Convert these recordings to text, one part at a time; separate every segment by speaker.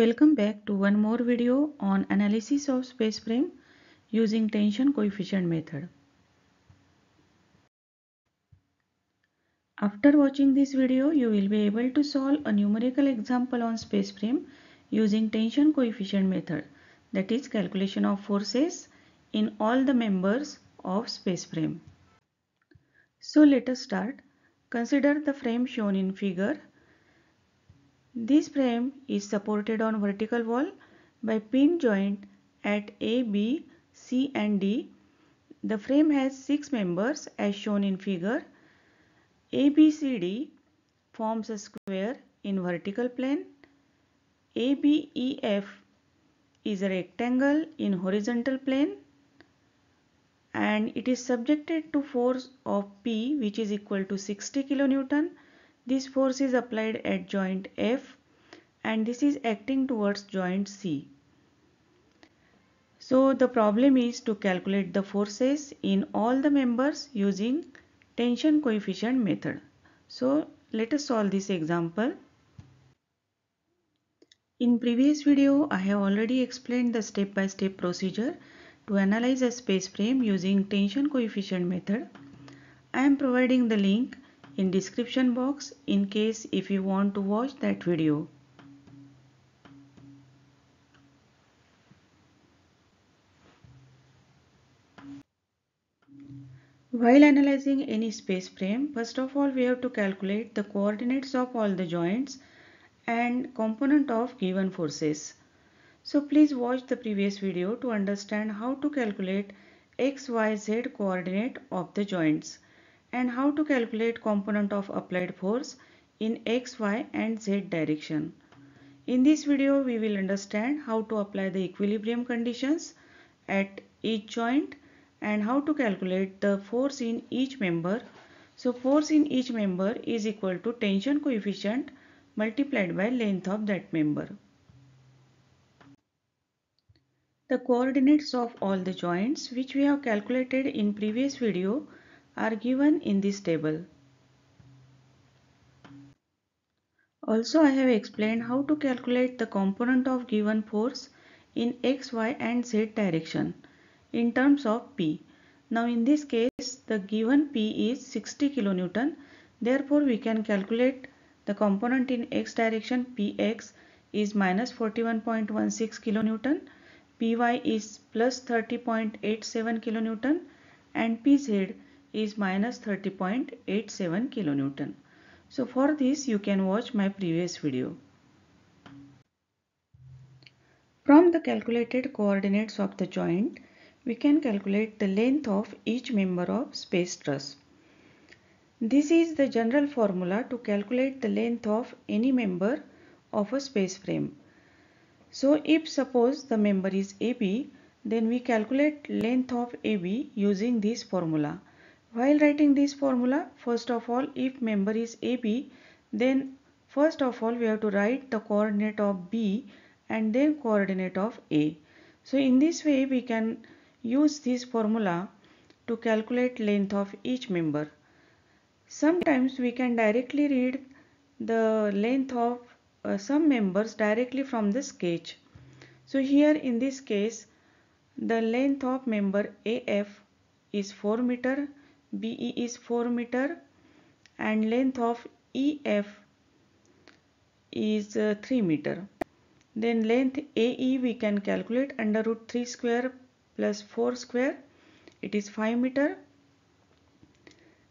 Speaker 1: Welcome back to one more video on analysis of space frame using tension coefficient method. After watching this video, you will be able to solve a numerical example on space frame using tension coefficient method that is calculation of forces in all the members of space frame. So let us start. Consider the frame shown in figure this frame is supported on vertical wall by pin joint at A, B, C and D. The frame has 6 members as shown in figure. ABCD forms a square in vertical plane. ABEF is a rectangle in horizontal plane and it is subjected to force of P which is equal to 60 kN. This force is applied at joint F and this is acting towards joint C. So the problem is to calculate the forces in all the members using tension coefficient method. So let us solve this example. In previous video I have already explained the step by step procedure to analyze a space frame using tension coefficient method. I am providing the link in description box in case if you want to watch that video. While analyzing any space frame, first of all we have to calculate the coordinates of all the joints and component of given forces. So please watch the previous video to understand how to calculate x, y, z coordinate of the joints and how to calculate component of applied force in x, y and z direction. In this video we will understand how to apply the equilibrium conditions at each joint and how to calculate the force in each member. So force in each member is equal to tension coefficient multiplied by length of that member. The coordinates of all the joints which we have calculated in previous video are given in this table. Also I have explained how to calculate the component of given force in x, y and z direction in terms of P. Now in this case the given P is 60 kN. therefore we can calculate the component in x direction Px is minus 41.16 kN, Py is plus 30.87 kN, and Pz is minus 30.87 kilonewton. So for this you can watch my previous video. From the calculated coordinates of the joint, we can calculate the length of each member of space truss. This is the general formula to calculate the length of any member of a space frame. So if suppose the member is AB, then we calculate length of AB using this formula. While writing this formula, first of all, if member is AB, then first of all we have to write the coordinate of B and then coordinate of A. So in this way we can use this formula to calculate length of each member. Sometimes we can directly read the length of uh, some members directly from the sketch. So here in this case the length of member AF is 4 meter BE is 4 meter and length of EF is uh, 3 meter. Then length AE we can calculate under root 3 square plus 4 square it is 5 meter.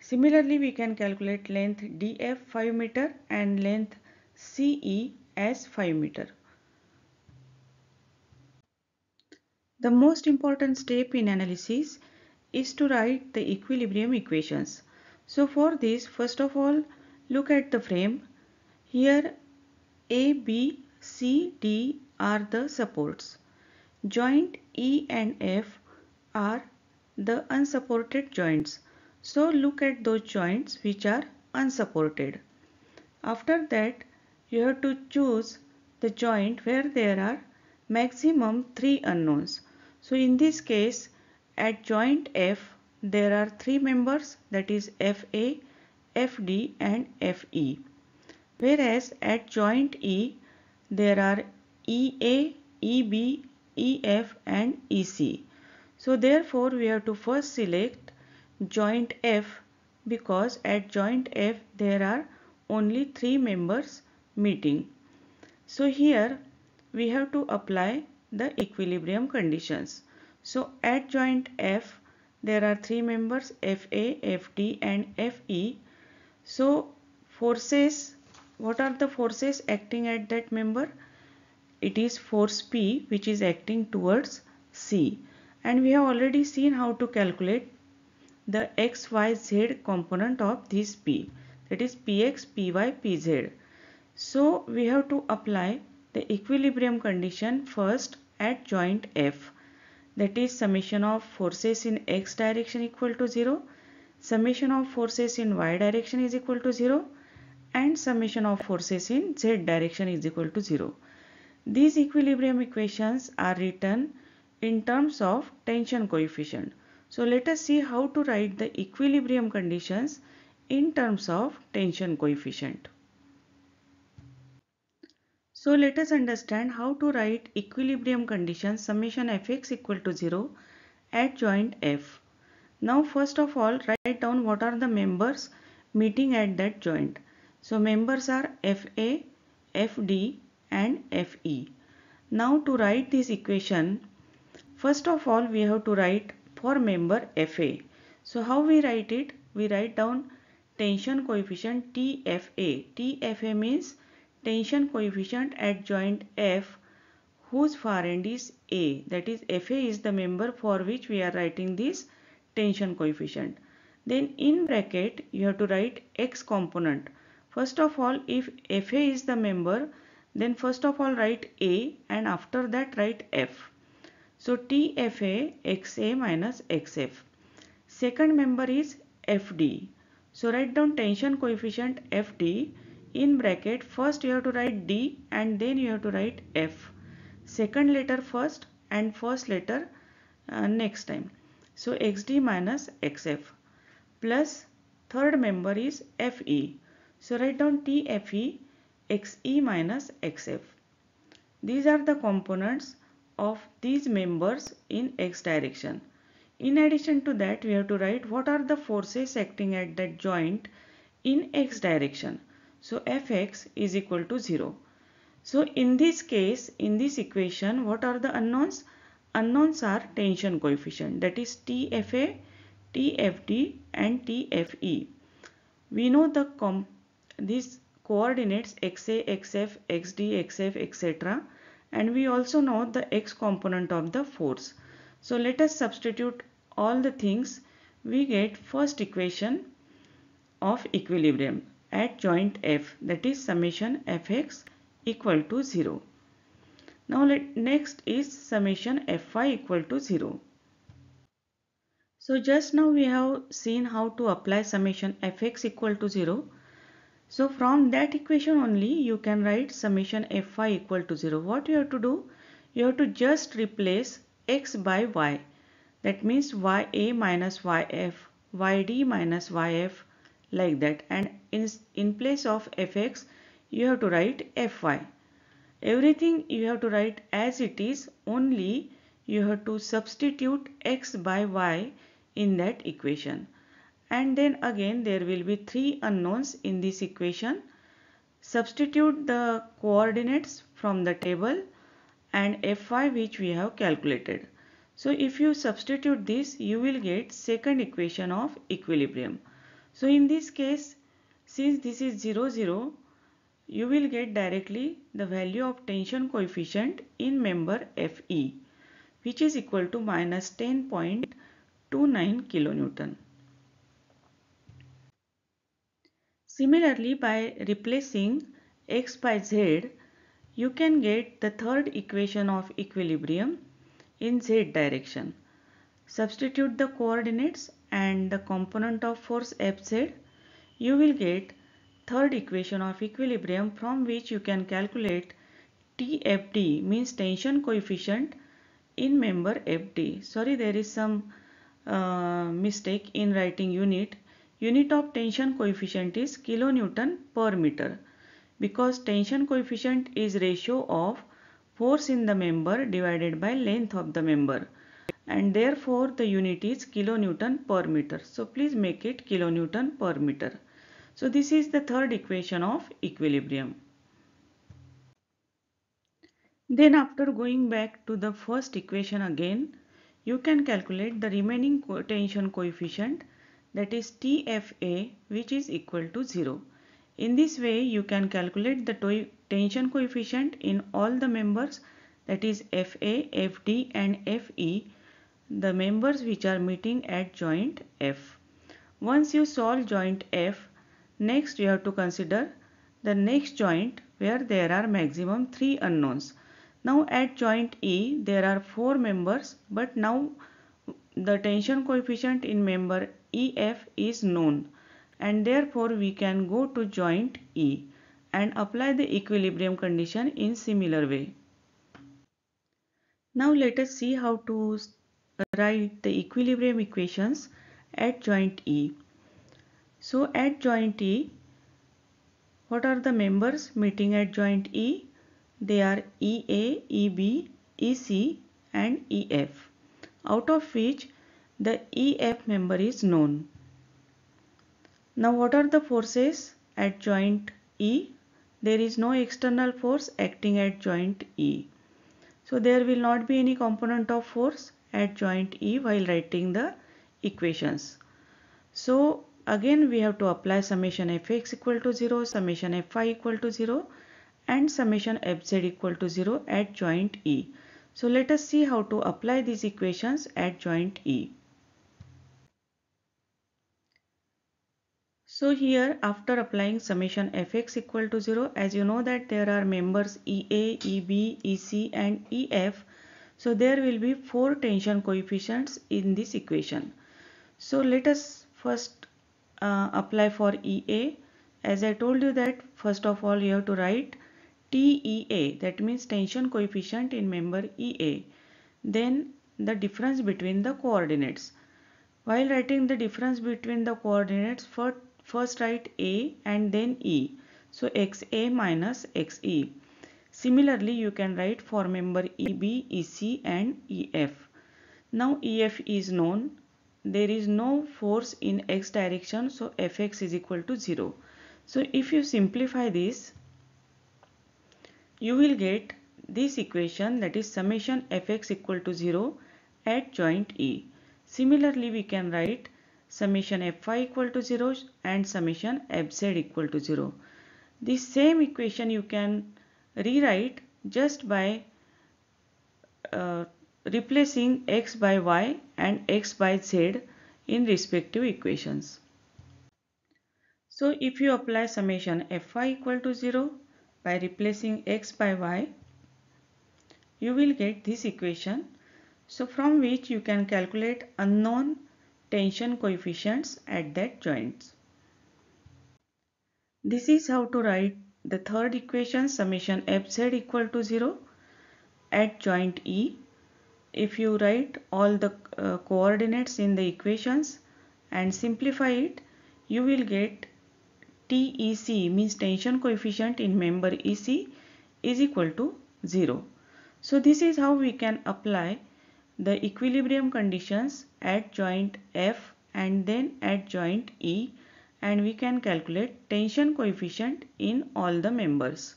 Speaker 1: Similarly we can calculate length DF 5 meter and length CE as 5 meter. The most important step in analysis is to write the equilibrium equations. So for this first of all look at the frame. Here A, B, C, D are the supports. Joint E and F are the unsupported joints. So look at those joints which are unsupported. After that you have to choose the joint where there are maximum 3 unknowns. So in this case at joint F, there are three members that is FA, FD and FE. Whereas at joint E, there are EA, EB, EF and EC. So therefore we have to first select joint F because at joint F there are only three members meeting. So here we have to apply the equilibrium conditions. So at joint F, there are three members FA, FD and FE. So forces, what are the forces acting at that member? It is force P which is acting towards C. And we have already seen how to calculate the x, y, z component of this P. That is px, py, pz. So we have to apply the equilibrium condition first at joint F that is summation of forces in x direction equal to 0 summation of forces in y direction is equal to 0 and summation of forces in z direction is equal to 0. These equilibrium equations are written in terms of tension coefficient. So let us see how to write the equilibrium conditions in terms of tension coefficient. So let us understand how to write equilibrium condition summation fx equal to 0 at joint f. Now first of all write down what are the members meeting at that joint. So members are Fa, Fd and Fe. Now to write this equation first of all we have to write for member Fa. So how we write it? We write down tension coefficient TFA. TFA means tension coefficient at joint F whose far end is A. That is FA is the member for which we are writing this tension coefficient. Then in bracket you have to write X component. First of all if FA is the member then first of all write A and after that write F. So TFA XA minus XF. Second member is FD. So write down tension coefficient FD in bracket first you have to write D and then you have to write F second letter first and first letter uh, next time so xd minus xf plus third member is fe so write down tfe xe minus xf these are the components of these members in x direction in addition to that we have to write what are the forces acting at that joint in x direction so fx is equal to 0. So in this case, in this equation, what are the unknowns? Unknowns are tension coefficient that is TFA, TFD and TFE. We know the com these coordinates XA, XF, XD, XF, etc. And we also know the X component of the force. So let us substitute all the things we get first equation of equilibrium at joint f that is summation fx equal to 0. Now let next is summation fy equal to 0. So just now we have seen how to apply summation fx equal to 0. So from that equation only you can write summation fy equal to 0. What you have to do? You have to just replace x by y. That means ya minus yf, yd minus yf like that and in, in place of fx you have to write fy. Everything you have to write as it is only you have to substitute x by y in that equation. And then again there will be three unknowns in this equation. Substitute the coordinates from the table and fy which we have calculated. So if you substitute this you will get second equation of equilibrium. So in this case since this is 0, 0, you will get directly the value of tension coefficient in member Fe, which is equal to minus 10.29 kilonewton. Similarly, by replacing x by z, you can get the third equation of equilibrium in z direction. Substitute the coordinates and the component of force Fz you will get third equation of equilibrium from which you can calculate TFD means tension coefficient in member FD. Sorry there is some uh, mistake in writing unit. Unit of tension coefficient is kilonewton per meter because tension coefficient is ratio of force in the member divided by length of the member and therefore the unit is kilonewton per meter. So please make it kilonewton per meter. So this is the third equation of equilibrium. Then after going back to the first equation again, you can calculate the remaining tension coefficient that is TFA which is equal to 0. In this way you can calculate the tension coefficient in all the members that is FA, FD and FE the members which are meeting at joint F. Once you solve joint F Next we have to consider the next joint where there are maximum 3 unknowns. Now at joint E there are 4 members but now the tension coefficient in member EF is known and therefore we can go to joint E and apply the equilibrium condition in similar way. Now let us see how to write the equilibrium equations at joint E. So at joint E, what are the members meeting at joint E? They are EA, EB, EC and EF, out of which the EF member is known. Now what are the forces at joint E? There is no external force acting at joint E. So there will not be any component of force at joint E while writing the equations. So Again we have to apply summation fx equal to 0, summation fy equal to 0 and summation fz equal to 0 at joint E. So let us see how to apply these equations at joint E. So here after applying summation fx equal to 0 as you know that there are members EA, EB, EC and EF. So there will be four tension coefficients in this equation. So let us first uh, apply for EA as I told you that first of all you have to write TEA that means tension coefficient in member EA then the difference between the coordinates while writing the difference between the coordinates for first write A and then E so XA minus XE similarly you can write for member EB EC and EF now EF is known there is no force in x direction so fx is equal to 0 so if you simplify this you will get this equation that is summation fx equal to 0 at joint E similarly we can write summation fy equal to 0 and summation fz equal to 0 this same equation you can rewrite just by uh, replacing x by y and x by z in respective equations. So if you apply summation fy equal to 0 by replacing x by y, you will get this equation. So from which you can calculate unknown tension coefficients at that joints. This is how to write the third equation summation fz equal to 0 at joint E if you write all the uh, coordinates in the equations and simplify it you will get TEC means tension coefficient in member EC is equal to 0. So this is how we can apply the equilibrium conditions at joint F and then at joint E and we can calculate tension coefficient in all the members.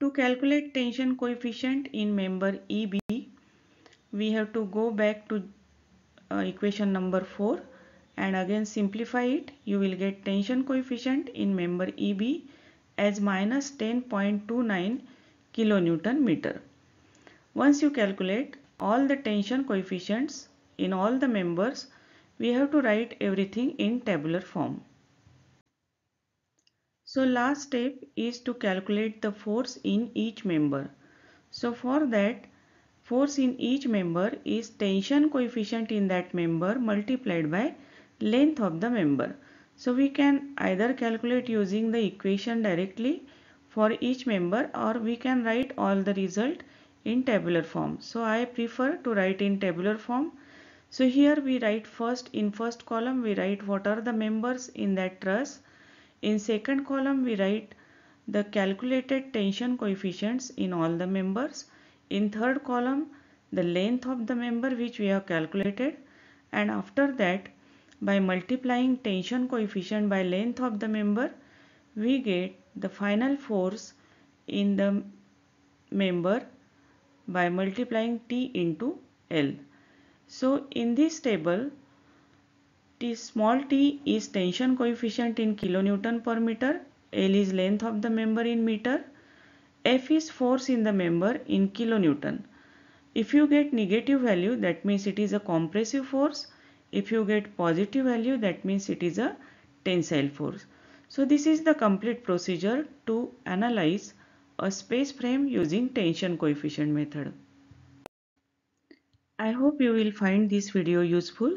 Speaker 1: To calculate tension coefficient in member EB, we have to go back to uh, equation number 4 and again simplify it. You will get tension coefficient in member EB as minus 10.29 kilonewton meter. Once you calculate all the tension coefficients in all the members, we have to write everything in tabular form. So last step is to calculate the force in each member. So for that force in each member is tension coefficient in that member multiplied by length of the member. So we can either calculate using the equation directly for each member or we can write all the result in tabular form. So I prefer to write in tabular form. So here we write first in first column we write what are the members in that truss in second column we write the calculated tension coefficients in all the members. In third column the length of the member which we have calculated and after that by multiplying tension coefficient by length of the member we get the final force in the member by multiplying T into L. So in this table T small t is tension coefficient in kilonewton per meter. L is length of the member in meter. F is force in the member in kilonewton. If you get negative value that means it is a compressive force. If you get positive value that means it is a tensile force. So this is the complete procedure to analyze a space frame using tension coefficient method. I hope you will find this video useful.